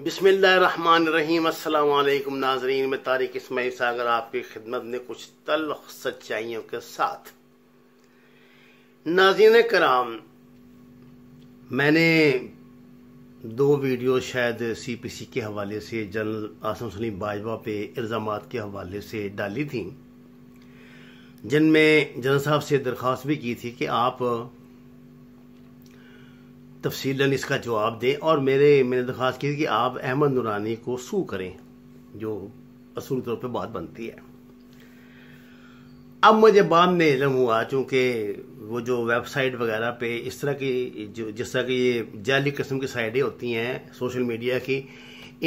बिसमीम अल्लाम नाजरीन में तारिक इसमाई सागर आपकी खिदमत में कुछ तल्ख सच्चाइयों के साथ नाजीन कराम मैंने दो वीडियो शायद सी पी सी के हवाले से जनरल आसम सलीम बाजवा पे इल्ज़ाम के हवाले से डाली थी जिनमें जनरल साहब से दरख्वास्त भी की थी कि आप तफसीला इसका जवाब दें और मेरे मैंने दरख्वास्त की कि आप अहमद नुरानी को सू करें जो असूल तौर पर बात बनती है अब मुझे बाद में इलम हुआ चूँकि वो जो वेबसाइट वगैरह पे इस तरह की जो जिस तरह की ये जाली किस्म की साइडें होती हैं सोशल मीडिया की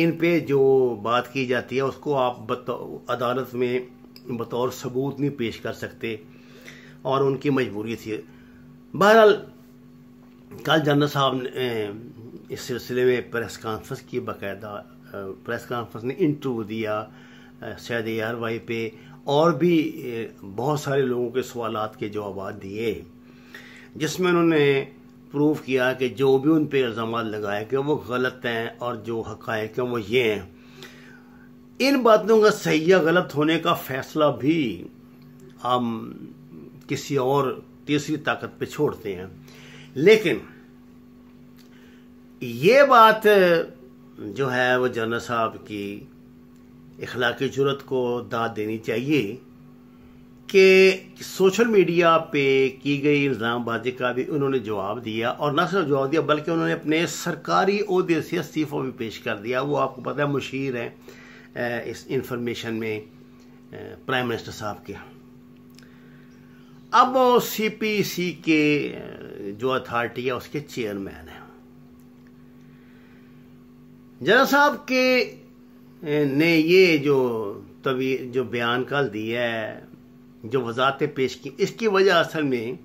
इन पे जो बात की जाती है उसको आप बतौ, अदालत में बतौर सबूत नहीं पेश कर सकते और उनकी मजबूरी थी बहरहाल कल जनरल साहब ने इस सिलसिले में प्रेस कॉन्फ्रेंस की बाकायदा प्रेस कॉन्फ्रेंस ने इंटरव्यू दिया सैद यार वाई पे और भी बहुत सारे लोगों के सवाल के जवाब दिए जिसमें उन्होंने प्रूव किया कि जो भी उन पर इल्ज़ाम लगाए कि वो गलत हैं और जो हक़ हैं वो ये हैं इन बातों का सही या गलत होने का फैसला भी हम किसी और तीसरी ताकत पे छोड़ते हैं लेकिन ये बात जो है वो जनरल साहब की इखलाकी जरूरत को दाद देनी चाहिए कि सोशल मीडिया पे की गई इल्ज़ामबाजी का भी उन्होंने जवाब दिया और न सिर्फ जवाब दिया बल्कि उन्होंने अपने सरकारी अहदे से इस्तीफ़ा भी पेश कर दिया वो आपको पता है मुशीर हैं इस इंफॉर्मेशन में प्राइम मिनिस्टर साहब के अब वो सीपीसी के जो अथॉरिटी है उसके चेयरमैन है जरा साहब के ने ये जो तभी जो बयान कल दिया है जो वजातें पेश की इसकी वजह असल में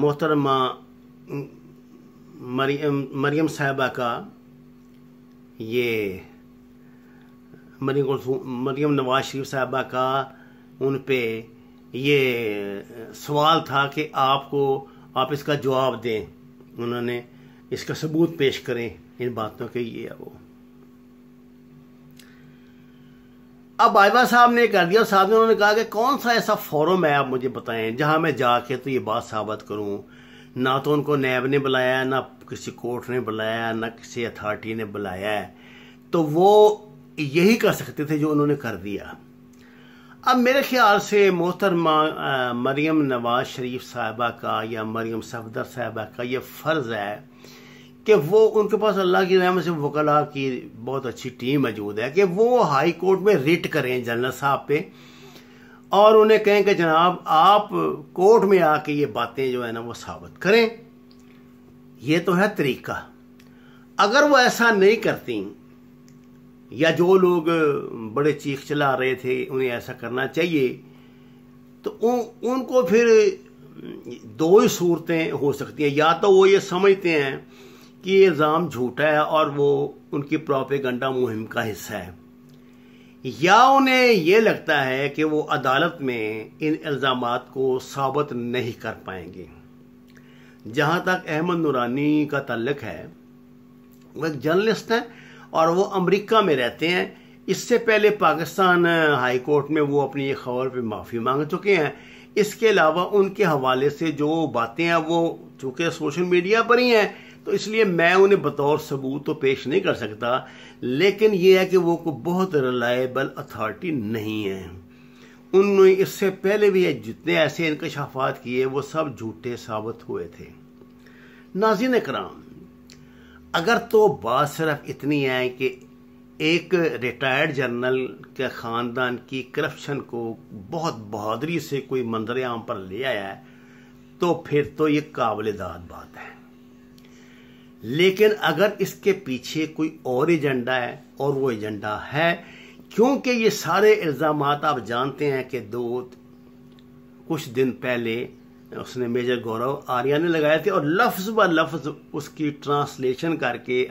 मोहतरमा मरियम मरियम साहबा का ये मरियम मरियम नवाज शरीफ साहबा का उन पर ये सवाल था कि आपको आप इसका जवाब दें उन्होंने इसका सबूत पेश करें इन बातों के ये वो अब बाजवा साहब ने कर दिया और साहब ने उन्होंने कहा कि कौन सा ऐसा फॉरम है आप मुझे बताएं जहां मैं जाके तो ये बात साबित करूं ना तो उनको नैब ने बुलाया ना किसी कोर्ट ने बुलाया ना किसी अथॉरिटी ने बुलाया तो वो यही कर सकते थे जो उन्होंने कर दिया अब मेरे ख्याल से मोहतरमा मरियम नवाज शरीफ साहबा का या मरियम सफदर साहबा का ये फ़र्ज़ है कि वो उनके पास अल्लाह की रहमत से वकला की बहुत अच्छी टीम मौजूद है कि वो हाई कोर्ट में रिट करें जनरल साहब पे और उन्हें कहें कि जनाब आप कोर्ट में आके ये बातें जो है ना वो साबित करें ये तो है तरीका अगर वो ऐसा नहीं करती या जो लोग बड़े चीख चला रहे थे उन्हें ऐसा करना चाहिए तो उन उनको फिर दो ही सूरतें हो सकती हैं या तो वो ये समझते हैं कि ये इल्ज़ाम झूठा है और वो उनकी प्रोपेगंडा मुहिम का हिस्सा है या उन्हें ये लगता है कि वो अदालत में इन इल्ज़ाम को साबित नहीं कर पाएंगे जहाँ तक अहमद नूरानी का तल्लक है वो एक जर्नलिस्ट हैं और वो अमेरिका में रहते हैं इससे पहले पाकिस्तान हाई कोर्ट में वो अपनी एक खबर पे माफ़ी मांग चुके हैं इसके अलावा उनके हवाले से जो बातें हैं वो चूँकि सोशल मीडिया पर ही हैं तो इसलिए मैं उन्हें बतौर सबूत तो पेश नहीं कर सकता लेकिन यह है कि वो बहुत रिलायबल अथॉरिटी नहीं है उन्होंने इससे पहले भी जितने ऐसे इनकशाफात किए वो सब झूठे साबित हुए थे नाजिन कराम अगर तो बात सिर्फ इतनी है कि एक रिटायर्ड जनरल के ख़ानदान की करप्शन को बहुत बहादुरी से कोई मंजर आम पर ले आया है तो फिर तो ये काबिल दाद बात है लेकिन अगर इसके पीछे कोई और एजेंडा है और वो एजेंडा है क्योंकि ये सारे इल्ज़ाम आप जानते हैं कि दो कुछ दिन पहले उसने मेजर गौरव आर्या ने लगाए थे और लफ्ज़ ब लफ्ज़ उसकी ट्रांसलेशन करके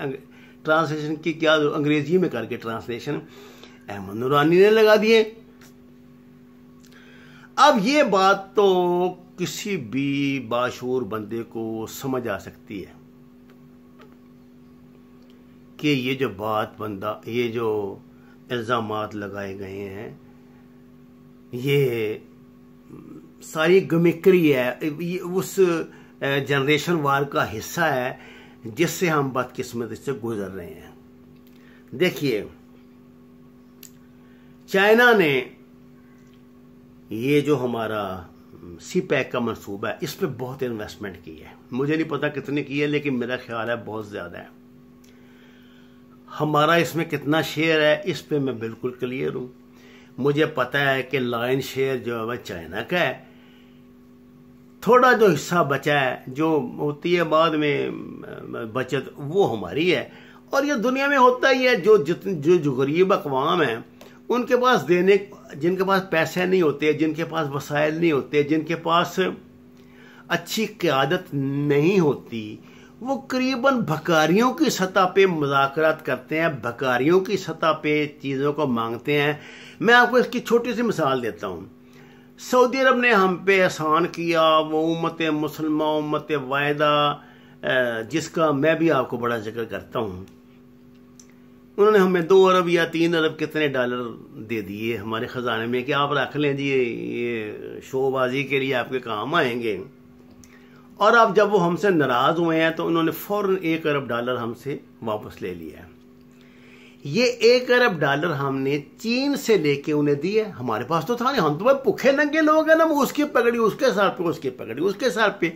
ट्रांसलेशन की क्या अंग्रेजी में करके ट्रांसलेशन अहमद नूरानी ने लगा दिए अब ये बात तो किसी भी बाशूर बंदे को समझ आ सकती है कि ये जो बात बंदा ये जो इल्ज़ाम लगाए गए हैं ये सारी गमिक्री है ये उस जनरेशन वार का हिस्सा है जिससे हम बदकिस्मती से गुजर रहे हैं देखिए चाइना ने ये जो हमारा सी पैक e का मनसूबा है इस पर बहुत इन्वेस्टमेंट की है मुझे नहीं पता कितने की है लेकिन मेरा ख्याल है बहुत ज़्यादा है हमारा इसमें कितना शेयर है इस पर मैं बिल्कुल क्लियर हूं मुझे पता है कि लाइन शेयर जो है वह चाइना का है थोड़ा जो हिस्सा बचा है जो होती है बाद में बचत वो हमारी है और ये दुनिया में होता ही है जो जितने जो जो गरीब अकवाम है उनके पास देने जिनके पास पैसे नहीं होते जिनके पास वसायल नहीं होते जिनके पास अच्छी क्यादत नहीं होती वो करीबन भकारियों की सतह पे मुजाकरात करते हैं भकारियों की सतह पे चीज़ों को मांगते हैं मैं आपको इसकी छोटी सी मिसाल देता हूँ सऊदी अरब ने हम पे एहसान किया वो उम्मत मुसलमा उम्मत वायदा जिसका मैं भी आपको बड़ा जिक्र करता हूँ उन्होंने हमें दो अरब या तीन अरब कितने डॉलर दे दिए हमारे ख़जाने में कि आप रख लें जी ये शोबाजी के लिए आपके काम आएंगे और अब जब वो हमसे नाराज़ हुए हैं तो उन्होंने फ़ौर एक अरब डॉलर हमसे वापस ले लिया है ये एक अरब डॉलर हमने चीन से लेके उन्हें दिए हमारे पास तो था नहीं हम तो भाई भूखे नंगे लोग हैं ना उसकी पकड़ी उसके सर पे उसकी पकड़ी उसके सर पे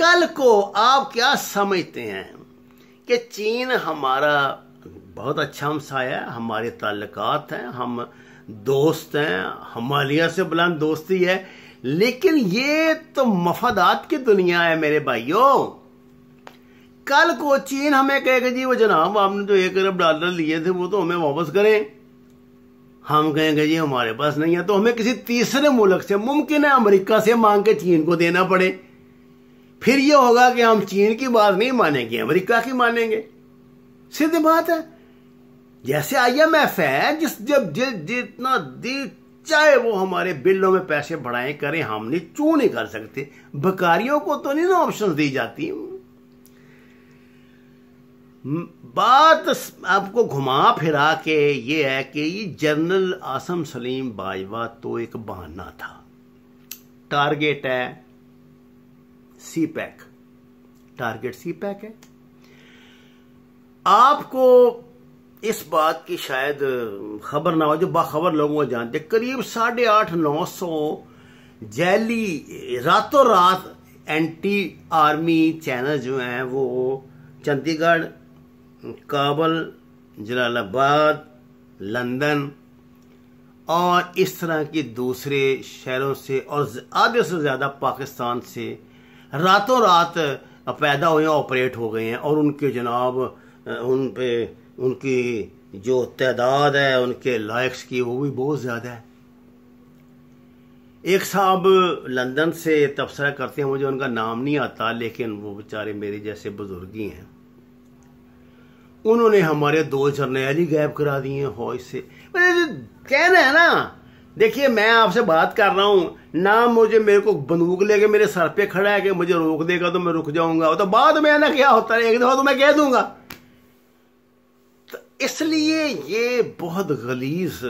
कल को आप क्या समझते हैं कि चीन हमारा बहुत अच्छा हमसाया है हमारे ताल्लुकात हैं हम दोस्त हैं हमालिया से बुलंद दोस्ती है लेकिन ये तो मफादात की दुनिया है मेरे भाइयों कल को चीन हमें कहेगा जी वो जनाब आपने जो तो एक अरब डॉलर लिए थे वो तो हमें वापस करें हम कहेंगे जी हमारे पास नहीं है तो हमें किसी तीसरे मुल्क से मुमकिन है अमेरिका से मांग के चीन को देना पड़े फिर यह होगा कि हम चीन की बात नहीं मानेंगे अमेरिका की मानेंगे सीधी बात है जैसे एफ है जिस जब जितना दी चाहे वो हमारे बिलों में पैसे बढ़ाए करें हम नहीं चू नहीं कर सकते बकारियों को तो नहीं ना ऑप्शन दी जाती बात आपको घुमा फिरा के ये है कि ये जनरल आसम सलीम बाजवा तो एक बहाना था टारगेट है C pack target C pack है आपको इस बात की शायद खबर ना हो जो बाखबर लोगों को जानते करीब साढ़े आठ नौ सौ जैली रातों रात एंटी आर्मी चैनल जो हैं वो चंडीगढ़ काबल जलालाबाद लंदन और इस तरह के दूसरे शहरों से और आधे से ज़्यादा पाकिस्तान से रातों रात पैदा हुए ऑपरेट हो गए हैं और उनके जनाब उन पे उनकी जो तादाद है उनके लाइक्स की वो भी बहुत ज़्यादा है एक साहब लंदन से तबसरा करते हैं मुझे उनका नाम नहीं आता लेकिन वो बेचारे मेरे जैसे बुजुर्ग ही हैं उन्होंने हमारे दो झरने ही गैप करा दिए हैं हौज से कहना है ना देखिए मैं आपसे बात कर रहा हूं ना मुझे मेरे को बंदूक लेके मेरे सर पे खड़ा है कि मुझे रोक देगा तो मैं रुक जाऊंगा तो बाद में ना क्या होता है एक दफा तो मैं कह दूंगा तो इसलिए ये बहुत गलीज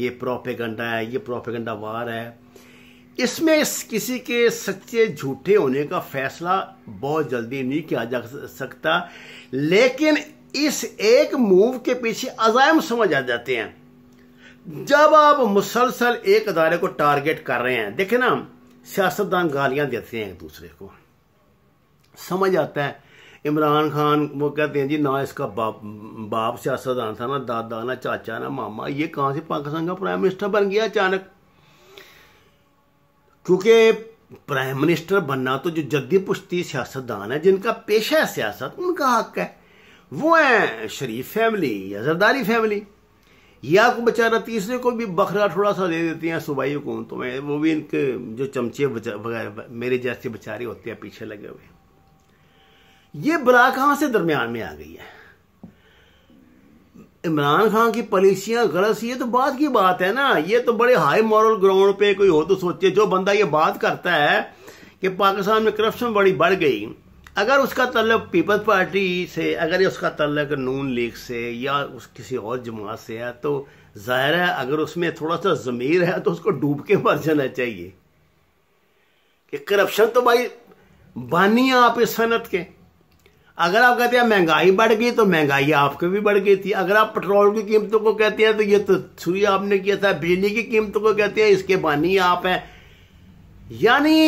ये प्रोपेगंडा है ये प्रोपेगंडा वार है इसमें इस किसी के सच्चे झूठे होने का फैसला बहुत जल्दी नहीं किया जा सकता लेकिन इस एक मूव के पीछे अजायम समझ आ जाते हैं जब आप मुसलसल एक अदारे को टारगेट कर रहे हैं देखे ना सियासतदान गालियां देते हैं एक दूसरे को समझ आता है इमरान खान वो कहते हैं जी ना इसका बाप बाप सियासतदान था ना दादा ना चाचा ना मामा ये कहां से पाकिस्तान का प्राइम मिनिस्टर बन गया अचानक क्योंकि प्राइम मिनिस्टर बनना तो जो जद्दी पुश्ती सियासतदान है जिनका पेशा है सियासत उनका हक है वो हैं शरीफ फैमिली या जरदारी फैमिली या आपको बेचारा तीसरे को भी बकरा थोड़ा सा दे देती हैं सुबाई को तो मैं वो भी इनके जो चमचे वगैरह मेरे जैसे बेचारे होते हैं पीछे लगे हुए ये बला कहां से दरमियान में आ गई है इमरान खान की पॉलिसियां गलत ये तो बात की बात है ना ये तो बड़े हाई मॉरल ग्राउंड पे कोई हो तो सोचे जो बंदा ये बात करता है कि पाकिस्तान में करप्शन बड़ी बढ़ गई अगर उसका तल्लक पीपल्स पार्टी से अगर उसका तल्लक नून लीग से या उस किसी और जमात से है तो ज़ाहिर है अगर उसमें थोड़ा सा ज़मीर है तो उसको डूब के मर जाना चाहिए कि करप्शन तो भाई बानी है आप इस सनत के अगर आप कहते हैं महंगाई बढ़ गई तो महंगाई आपके भी बढ़ गई थी अगर आप पेट्रोल की कीमतों को कहते हैं तो ये तो छुरी आपने किया था बिजली की कीमतों को कहते हैं इसके बानी आप हैं यानी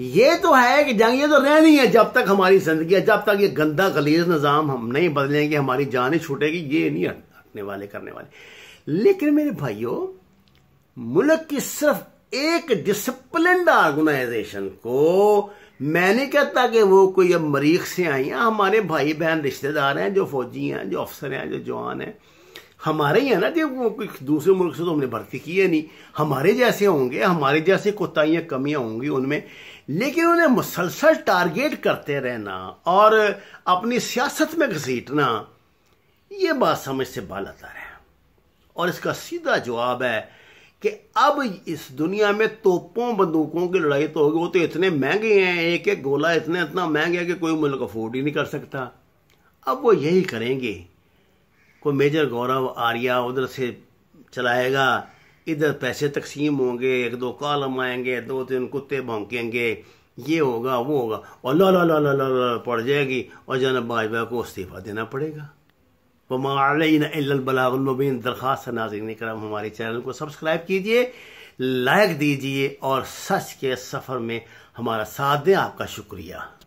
ये तो है कि जंग ये तो रहनी है जब तक हमारी जिंदगी है जब तक ये गंदा गलीज निज़ाम हम नहीं बदलेंगे हमारी जान ही छूटेगी ये नहीं हटने वाले करने वाले लेकिन मेरे भाइयों मुल्क की सिर्फ एक डिसिप्लिन ऑर्गेनाइजेशन को मैंने कहता कि वो कोई अब मरीख से आई हैं हमारे भाई बहन रिश्तेदार हैं जो फौजी हैं जो अफसर हैं जो जवान हैं हमारे ही है ना कि वो दूसरे मुल्क से तो हमने भर्ती की है नहीं हमारे जैसे होंगे हमारे जैसे कोताहियां कमियां होंगी उनमें लेकिन उन्हें मुसलसल टारगेट करते रहना और अपनी सियासत में घसीटना ये बात समझ से बालातर है और इसका सीधा जवाब है कि अब इस दुनिया में तोपों बंदूकों की लड़ाई तो होगी वो तो इतने महंगे हैं एक एक गोला इतने इतना महंगे है कि कोई मुल्क अफोर्ड ही नहीं कर सकता अब वो यही करेंगे कोई मेजर गौरव आर्या उधर से चलाएगा इधर पैसे तकसीम होंगे एक दो कालम आएंगे दो तीन कुत्ते भौंकेंगे ये होगा वो होगा और ला ला ला ला ला, ला पड़ जाएगी और जनाब भाजपा को इस्तीफा देना पड़ेगा वमाबलाबिन दरख्वास्त नाजिन कराम हमारे चैनल को सब्सक्राइब कीजिए लाइक दीजिए और सच के सफ़र में हमारा साथ दें आपका शुक्रिया